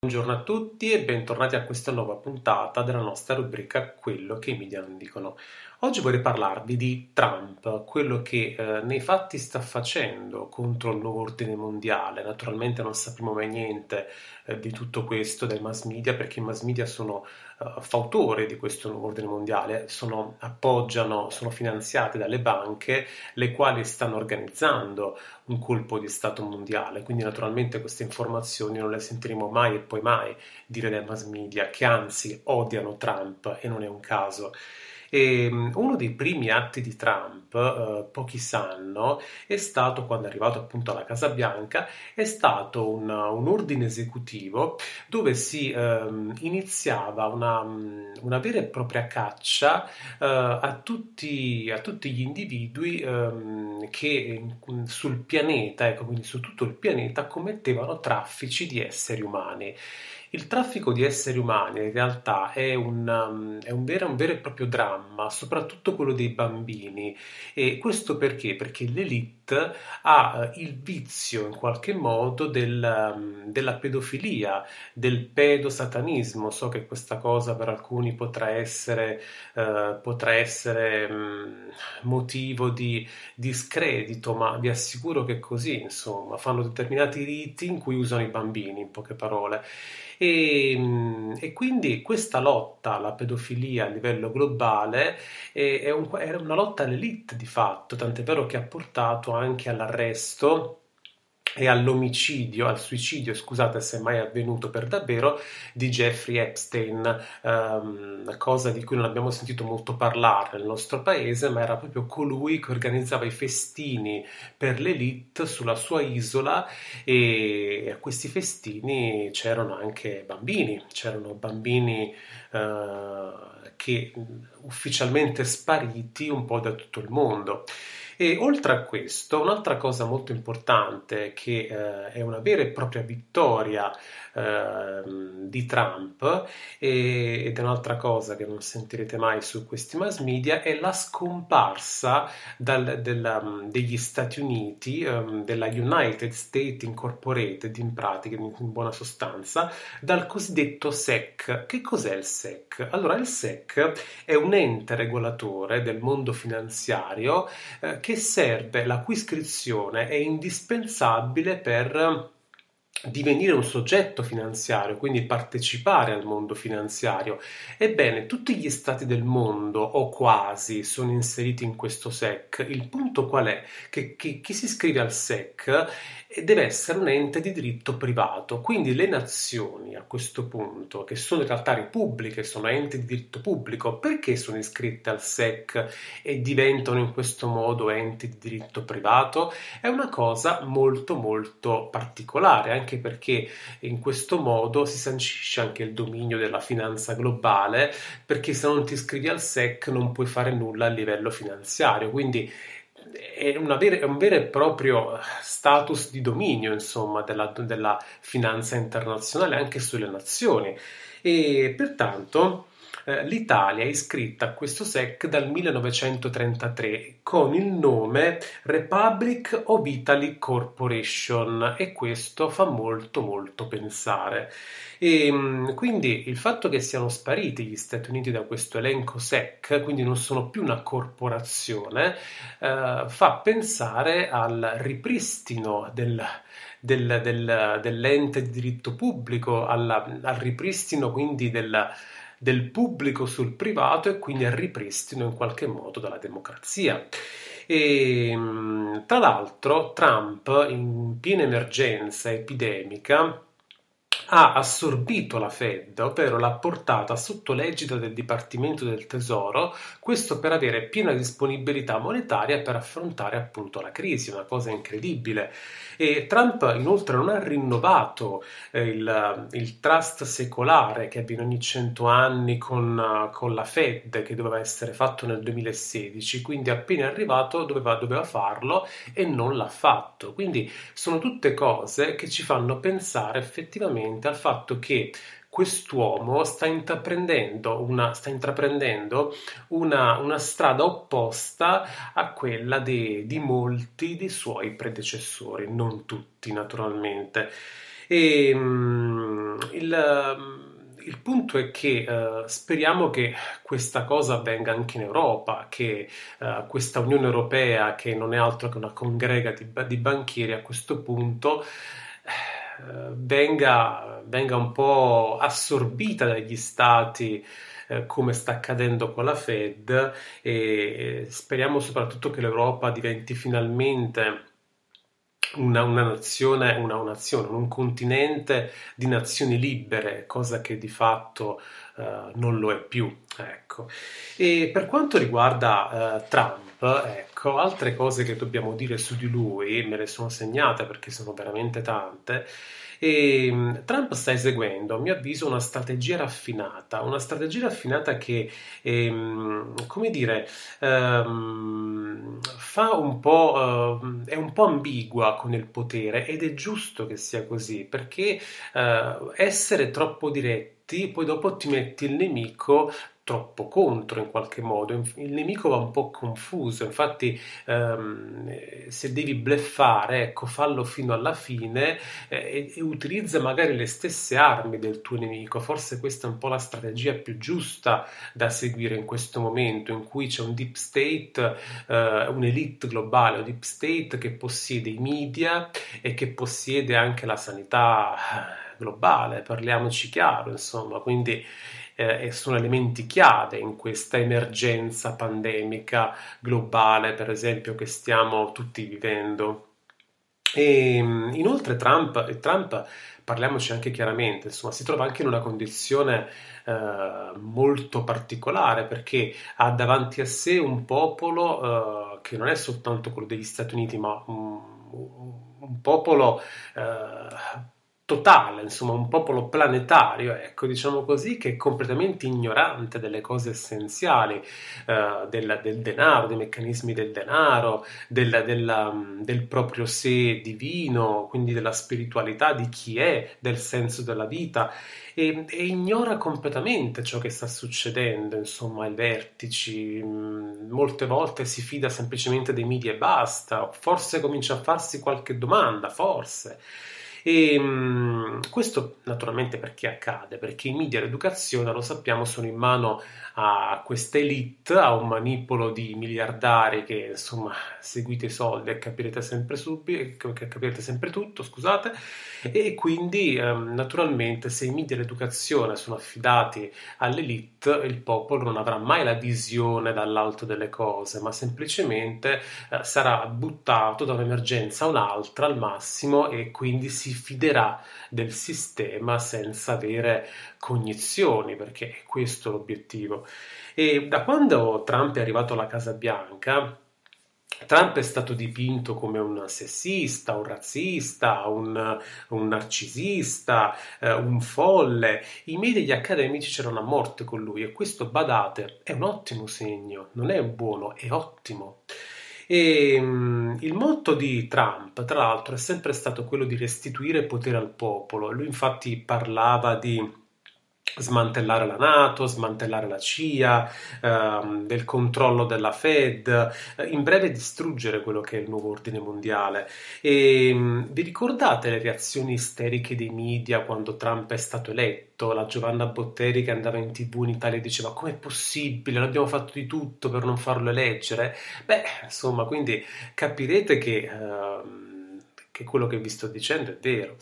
Buongiorno a tutti e bentornati a questa nuova puntata della nostra rubrica Quello che i media non dicono. Oggi vorrei parlarvi di Trump, quello che eh, nei fatti sta facendo contro il nuovo ordine mondiale. Naturalmente non sapremo mai niente eh, di tutto questo dai mass media, perché i mass media sono eh, fautore di questo nuovo ordine mondiale, sono, appoggiano, sono finanziati dalle banche, le quali stanno organizzando un colpo di Stato mondiale. Quindi naturalmente queste informazioni non le sentiremo mai e poi mai dire dai mass media, che anzi odiano Trump e non è un caso. E ehm, uno dei primi atti di Trump, eh, pochi sanno, è stato, quando è arrivato appunto alla Casa Bianca, è stato un, un ordine esecutivo dove si eh, iniziava una, una, vera e propria caccia eh, a, tutti, a, tutti, gli individui ehm, che sul pianeta, ecco, quindi su tutto il pianeta, commettevano traffici di esseri umani. Il traffico di esseri umani in realtà è, un, um, è un, vero, un, vero, e proprio dramma, soprattutto quello dei bambini. E questo perché? Perché l'elite ha eh, il vizio in qualche modo del, um, della pedofilia, del pedosatanismo. So che questa cosa per alcuni potrà essere, eh, potrà essere mh, mm, motivo di discredito, ma vi assicuro che è così, insomma, fanno determinati riti in cui usano i bambini, in poche parole. E, ehm, e quindi questa lotta alla pedofilia a livello globale è, eh, è un, era una lotta all'elite di fatto, tant'è vero che ha portato anche all'arresto e all'omicidio, al suicidio, scusate se mai avvenuto per davvero, di Jeffrey Epstein, um, cosa di cui non abbiamo sentito molto parlare nel nostro paese, ma era proprio colui che organizzava i festini per l'elite sulla sua isola e a questi festini c'erano anche bambini, c'erano bambini uh, che mm, ufficialmente spariti un po' da tutto il mondo. E oltre a questo, un'altra cosa molto importante che eh, è una vera e propria vittoria eh, di Trump e, ed è un'altra cosa che non sentirete mai su questi mass media è la scomparsa dal, della, um, degli Stati Uniti, eh, della United States Incorporated in pratica, in, in buona sostanza, dal cosiddetto SEC. Che cos'è il SEC? Allora, il SEC è un ente regolatore del mondo finanziario eh, che serve la cui iscrizione è indispensabile per divenire un soggetto finanziario, quindi partecipare al mondo finanziario. Ebbene, tutti gli stati del mondo, o quasi, sono inseriti in questo SEC. Il punto qual è? Che, che chi si iscrive al SEC eh, deve essere un ente di diritto privato, quindi le nazioni a questo punto, che sono in realtà repubbliche, sono enti di diritto pubblico, perché sono iscritte al SEC e diventano in questo modo enti di diritto privato? È una cosa molto molto particolare, anche anche perché in questo modo si sancisce anche il dominio della finanza globale, perché se non ti iscrivi al SEC non puoi fare nulla a livello finanziario. Quindi è, vera, è, un vero e proprio status di dominio, insomma, della, della finanza internazionale anche sulle nazioni. E pertanto eh, l'Italia è iscritta a questo SEC dal 1933 con il nome Republic of Italy Corporation e questo fa molto molto pensare. E, ehm, quindi il fatto che siano spariti gli Stati Uniti da questo elenco SEC, quindi non sono più una corporazione, eh, fa pensare al ripristino del, del, del, dell'ente di diritto pubblico, alla, al ripristino quindi del del pubblico sul privato e quindi al ripristino in qualche modo della democrazia. E, ehm, tra l'altro Trump in piena emergenza epidemica ha assorbito la Fed, ovvero l'ha portata sotto l'egida del Dipartimento del Tesoro, questo per avere piena disponibilità monetaria per affrontare appunto la crisi, una cosa incredibile. E Trump inoltre non ha rinnovato eh, il, il trust secolare che avviene ogni 100 anni con, con, la Fed, che doveva essere fatto nel 2016, quindi appena arrivato doveva, doveva farlo e non l'ha fatto. Quindi sono tutte cose che ci fanno pensare effettivamente attenente al fatto che quest'uomo sta intraprendendo, una, sta intraprendendo una, una, strada opposta a quella de, di molti dei suoi predecessori, non tutti naturalmente. E, ehm, il, il punto è che eh, speriamo che questa cosa avvenga anche in Europa, che eh, questa Unione Europea, che non è altro che una congrega di, di banchieri a questo punto, venga, venga un po' assorbita dagli stati eh, come sta accadendo con la Fed e speriamo soprattutto che l'Europa diventi finalmente una, una, nazione, una, una nazione, un continente di nazioni libere, cosa che di fatto uh, non lo è più. Ecco. E per quanto riguarda uh, Trump, ecco, altre cose che dobbiamo dire su di lui, me le sono segnate perché sono veramente tante, e ehm, Trump sta eseguendo, a mio avviso, una strategia raffinata, una strategia raffinata che, ehm, come dire, ehm, fa un po', ehm, è un po' ambigua con il potere ed è giusto che sia così, perché eh, essere troppo diretti metti, poi dopo ti metti il nemico troppo contro in qualche modo, il nemico va un po' confuso, infatti ehm, eh, se devi bleffare, ecco, fallo fino alla fine eh, e, utilizza magari le stesse armi del tuo nemico, forse questa è un po' la strategia più giusta da seguire in questo momento in cui c'è un deep state, eh, un'elite globale, un deep state che possiede i media e che possiede anche la sanità globale, parliamoci chiaro, insomma, quindi eh, sono elementi chiave in questa emergenza pandemica globale, per esempio, che stiamo tutti vivendo. E, ehm, inoltre Trump, Trump, parliamoci anche chiaramente, insomma, si trova anche in una condizione eh, molto particolare perché ha davanti a sé un popolo eh, che non è soltanto quello degli Stati Uniti, ma un, un popolo eh, totale, insomma un popolo planetario, ecco, diciamo così, che è completamente ignorante delle cose essenziali, eh, del, del, denaro, dei meccanismi del denaro, della, della, mm, del proprio sé divino, quindi della spiritualità di chi è, del senso della vita, e, e ignora completamente ciò che sta succedendo, insomma, ai vertici, mm, molte volte si fida semplicemente dei media e basta, forse comincia a farsi qualche domanda, forse. E mh, mm, questo naturalmente perché accade? Perché i media e l'educazione, lo sappiamo, sono in mano a questa elite, a un manipolo di miliardari che insomma seguite i soldi e capirete sempre, subito, capirete sempre tutto, scusate, e quindi ehm, naturalmente se i media e l'educazione sono affidati all'elite, il popolo non avrà mai la visione dall'alto delle cose, ma semplicemente eh, sarà buttato da un'emergenza a un'altra al massimo e quindi si fiderà del sistema senza avere cognizioni, perché è questo l'obiettivo. E da quando Trump è arrivato alla Casa Bianca, Trump è stato dipinto come un sessista, un razzista, un, un narcisista, eh, un folle. I media e gli accademici c'erano a morte con lui e questo, badate, è un ottimo segno, non è buono, è ottimo. E, ehm, il motto di Trump, tra l'altro, è sempre stato quello di restituire potere al popolo. Lui infatti parlava di smantellare la Nato, smantellare la CIA, ehm, del controllo della Fed, eh, in breve distruggere quello che è il nuovo ordine mondiale. E, ehm, mh, vi ricordate le reazioni isteriche dei media quando Trump è stato eletto? La Giovanna Botteri che andava in tv in Italia e diceva com'è possibile, abbiamo fatto di tutto per non farlo eleggere? Beh, insomma, quindi capirete che, ehm, che quello che vi sto dicendo è vero.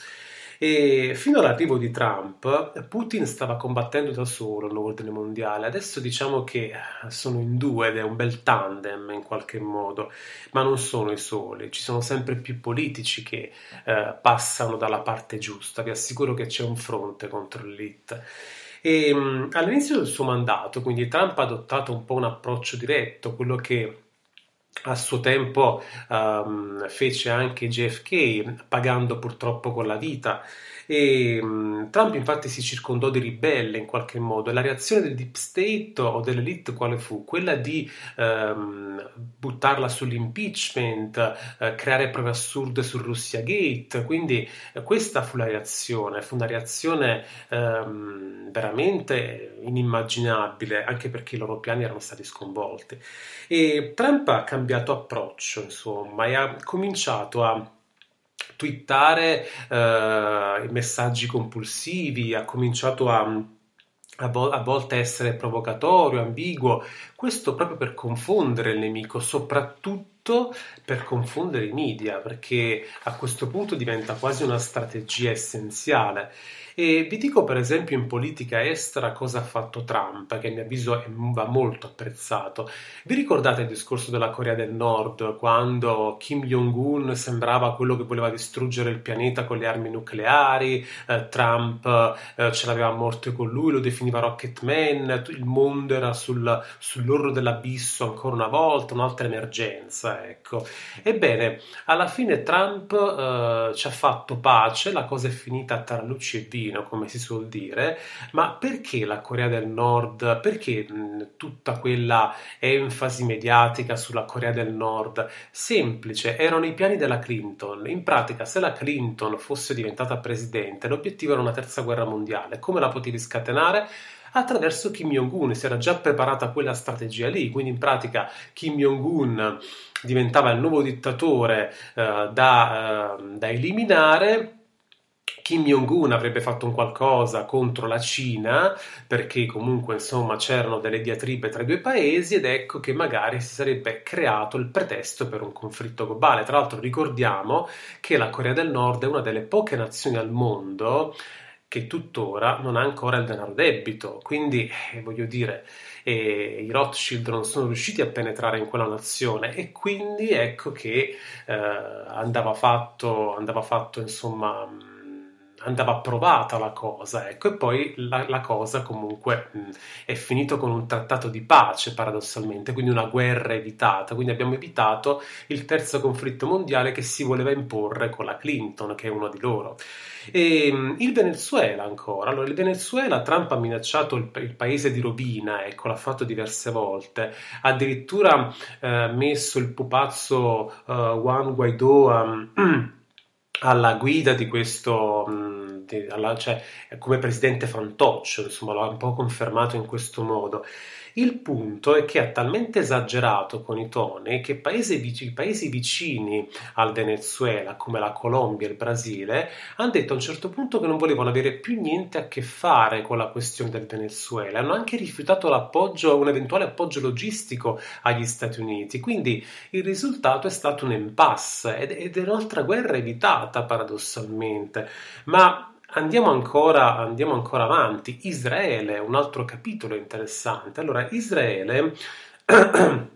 E fino all'arrivo di Trump, Putin stava combattendo da solo il nuovo ordine mondiale. Adesso diciamo che eh, sono in due ed è un bel tandem in qualche modo, ma non sono i soli. Ci sono sempre più politici che eh, passano dalla parte giusta. Vi assicuro che c'è un fronte contro l'elite. E, ehm, all'inizio del suo mandato, quindi Trump ha adottato un po' un approccio diretto, quello che a suo tempo um, fece anche JFK, pagando purtroppo con la vita. E, um, Trump infatti si circondò di ribelle in qualche modo e la reazione del deep state o dell'elite quale fu? Quella di um, buttarla sull'impeachment, uh, creare prove assurde sul Russia Gate, quindi uh, questa fu la reazione, fu una reazione ehm, veramente inimmaginabile anche perché i loro piani erano stati sconvolti. E Trump ha cambiato cambiato approccio, insomma, e ha cominciato a twittare eh, messaggi compulsivi, ha cominciato a, a, vo- a volte a essere provocatorio, ambiguo, questo proprio per confondere il nemico, soprattutto per confondere i media, perché a questo punto diventa quasi una strategia essenziale. E vi dico per esempio in politica estera cosa ha fatto Trump, che a mio avviso è, va molto apprezzato. Vi ricordate il discorso della Corea del Nord, quando Kim Jong-un sembrava quello che voleva distruggere il pianeta con le armi nucleari, eh, Trump eh, ce l'aveva a morte con lui, lo definiva Rocketman, il mondo era sul, sull'orlo dell'abisso ancora una volta, un'altra emergenza, ecco. Ebbene, alla fine Trump eh, ci ha fatto pace, la cosa è finita tra luci e via, cestino, come si suol dire, ma perché la Corea del Nord, perché mh, tutta quella enfasi mediatica sulla Corea del Nord? Semplice, erano i piani della Clinton. In pratica, se la Clinton fosse diventata presidente, l'obiettivo era una terza guerra mondiale. Come la potevi scatenare? attraverso Kim Jong-un, si era già preparata quella strategia lì, quindi in pratica Kim Jong-un diventava il nuovo dittatore eh, da, eh, da eliminare Kim Jong-un avrebbe fatto un qualcosa contro la Cina, perché comunque insomma c'erano delle diatribe tra i due paesi ed ecco che magari si sarebbe creato il pretesto per un conflitto globale. Tra l'altro ricordiamo che la Corea del Nord è una delle poche nazioni al mondo che tuttora non ha ancora il denaro debito, quindi eh, voglio dire eh, i Rothschild non sono riusciti a penetrare in quella nazione e quindi ecco che eh, andava fatto, andava fatto insomma andava provata la cosa, ecco, e poi la, la cosa comunque mh, mm, è finita con un trattato di pace, paradossalmente, quindi una guerra evitata, quindi abbiamo evitato il terzo conflitto mondiale che si voleva imporre con la Clinton, che è uno di loro. E, ehm, mh, il Venezuela ancora, allora il Venezuela Trump ha minacciato il, il paese di Robina, ecco, l'ha fatto diverse volte, ha addirittura eh, messo il pupazzo eh, Juan Guaidó a... Um, alla guida di questo, mm, di, alla, cioè come presidente fantoccio, insomma, ha un po' confermato in questo modo. Il punto è che ha talmente esagerato con i toni che paesi, i paesi vicini al Venezuela, come la Colombia e il Brasile, hanno detto a un certo punto che non volevano avere più niente a che fare con la questione del Venezuela, hanno anche rifiutato l'appoggio, un eventuale appoggio logistico agli Stati Uniti. Quindi il risultato è stato un impasse ed, ed è un'altra guerra evitata paradossalmente. Ma Andiamo ancora, andiamo ancora avanti. Israele, un altro capitolo interessante. Allora, Israele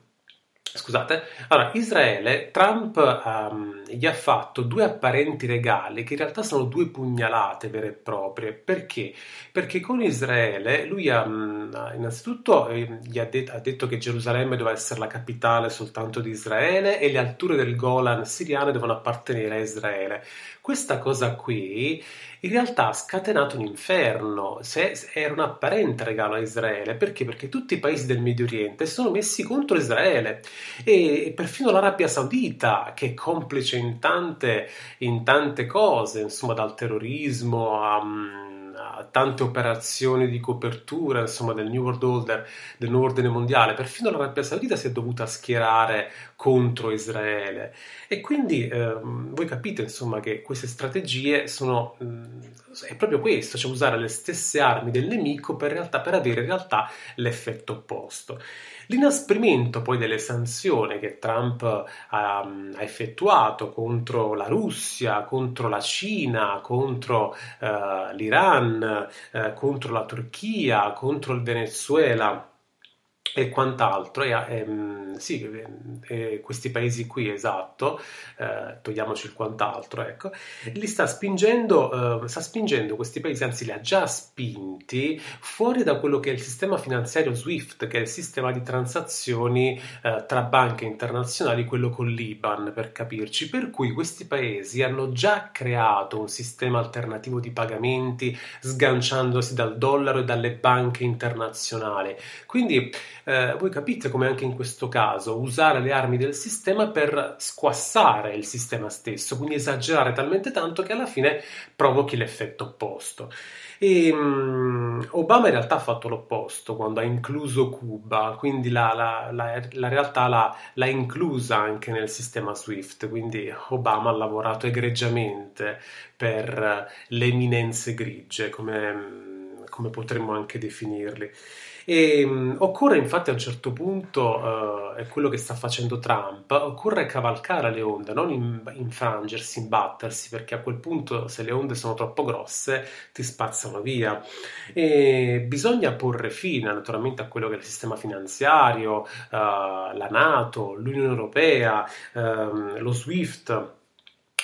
Scusate, allora Israele, Trump um, gli ha fatto due apparenti regali che in realtà sono due pugnalate vere e proprie. Perché? Perché con Israele lui ha, ehm, innanzitutto ehm, gli ha, det- ha detto che Gerusalemme doveva essere la capitale soltanto di Israele e le alture del Golan siriane devono appartenere a Israele. Questa cosa qui in realtà ha scatenato un inferno, se, se era un apparente regalo a Israele. Perché? Perché tutti i paesi del Medio Oriente sono messi contro Israele e perfino l'Arabia Saudita che è complice in tante, in tante cose, insomma dal terrorismo a... Um, tante operazioni di copertura insomma, del New World Order, del nuovo ordine mondiale, perfino l'Arabia Saudita si è dovuta schierare contro Israele. E quindi ehm, voi capite insomma, che queste strategie sono mm, è proprio questo, cioè usare le stesse armi del nemico per, realtà, per avere in realtà l'effetto opposto. L'inasprimento poi delle sanzioni che Trump ha, ha effettuato contro la Russia, contro la Cina, contro eh, l'Iran, eh, contro la Turchia, contro il Venezuela e quant'altro. E, ehm, sì, eh, questi paesi qui, esatto, eh, togliamoci il quant'altro, ecco, li sta spingendo, eh, sta spingendo questi paesi, anzi li ha già spinti fuori da quello che è il sistema finanziario SWIFT, che è il sistema di transazioni eh, tra banche internazionali, quello con l'Iban, per capirci. Per cui questi paesi hanno già creato un sistema alternativo di pagamenti sganciandosi dal dollaro e dalle banche internazionali. Quindi eh, voi capite come anche in questo caso usare le armi del sistema per squassare il sistema stesso, quindi esagerare talmente tanto che alla fine provochi l'effetto opposto. E, um, Obama in realtà ha fatto l'opposto quando ha incluso Cuba, quindi la, la, la, la realtà l'ha inclusa anche nel sistema SWIFT, quindi Obama ha lavorato egregiamente per le eminenze grigie come come potremmo anche definirli. E, ehm, mh, occorre infatti a un certo punto, uh, è quello che sta facendo Trump, occorre cavalcare le onde, non infrangersi, imbattersi, perché a quel punto se le onde sono troppo grosse ti spazzano via. E bisogna porre fine naturalmente a quello che è il sistema finanziario, uh, la Nato, l'Unione Europea, uh, lo SWIFT.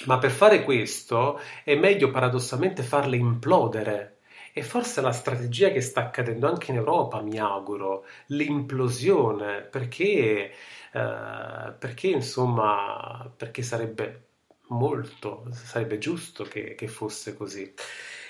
Ma per fare questo è meglio paradossalmente farle implodere e forse la strategia che sta accadendo anche in Europa, mi auguro, l'implosione, perché, eh, perché insomma, perché sarebbe molto, sarebbe giusto che, che fosse così.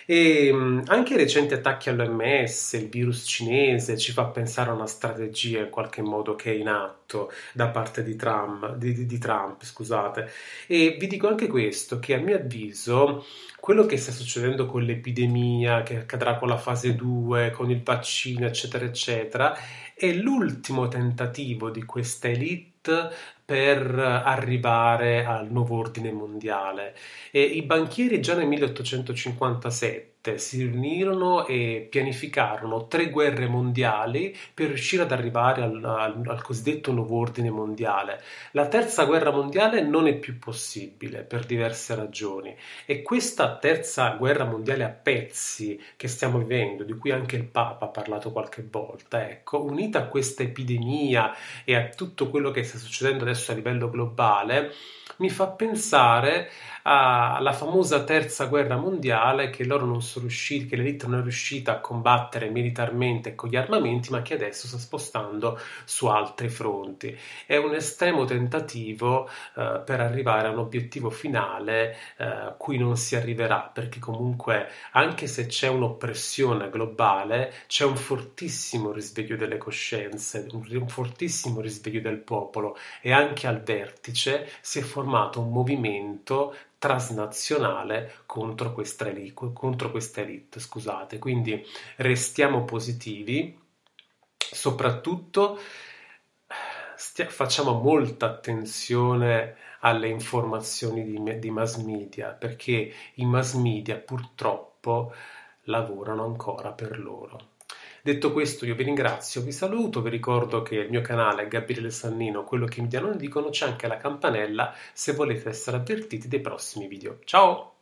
E ehm, anche i recenti attacchi all'OMS, il virus cinese, ci fa pensare a una strategia in qualche modo che è in atto da parte di Trump, di, di Trump scusate. E vi dico anche questo, che a mio avviso quello che sta succedendo con l'epidemia, che accadrà con la fase 2, con il vaccino, eccetera, eccetera, è l'ultimo tentativo di questa elite per arrivare al nuovo ordine mondiale. E I banchieri già nel 1857 elite si riunirono e pianificarono tre guerre mondiali per riuscire ad arrivare al, al, al cosiddetto nuovo ordine mondiale. La terza guerra mondiale non è più possibile per diverse ragioni e questa terza guerra mondiale a pezzi che stiamo vivendo, di cui anche il Papa ha parlato qualche volta, ecco, unita a questa epidemia e a tutto quello che sta succedendo adesso a livello globale, mi fa pensare alla famosa terza guerra mondiale che loro non sono riusciti, che l'elite non è riuscita a combattere militarmente con gli armamenti, ma che adesso sta spostando su altri fronti. È un estremo tentativo eh, per arrivare a un obiettivo finale eh, cui non si arriverà, perché comunque anche se c'è un'oppressione globale, c'è un fortissimo risveglio delle coscienze, un, un fortissimo risveglio del popolo e anche al vertice si è formato un movimento transnazionale contro questa, contro questa elite. Scusate. Quindi restiamo positivi, soprattutto stia, facciamo molta attenzione alle informazioni di, di mass media, perché i mass media purtroppo lavorano ancora per loro. Detto questo io vi ringrazio, vi saluto, vi ricordo che il mio canale è Gabriele Sannino, quello che i medianoni dicono, c'è anche la campanella se volete essere avvertiti dei prossimi video. Ciao!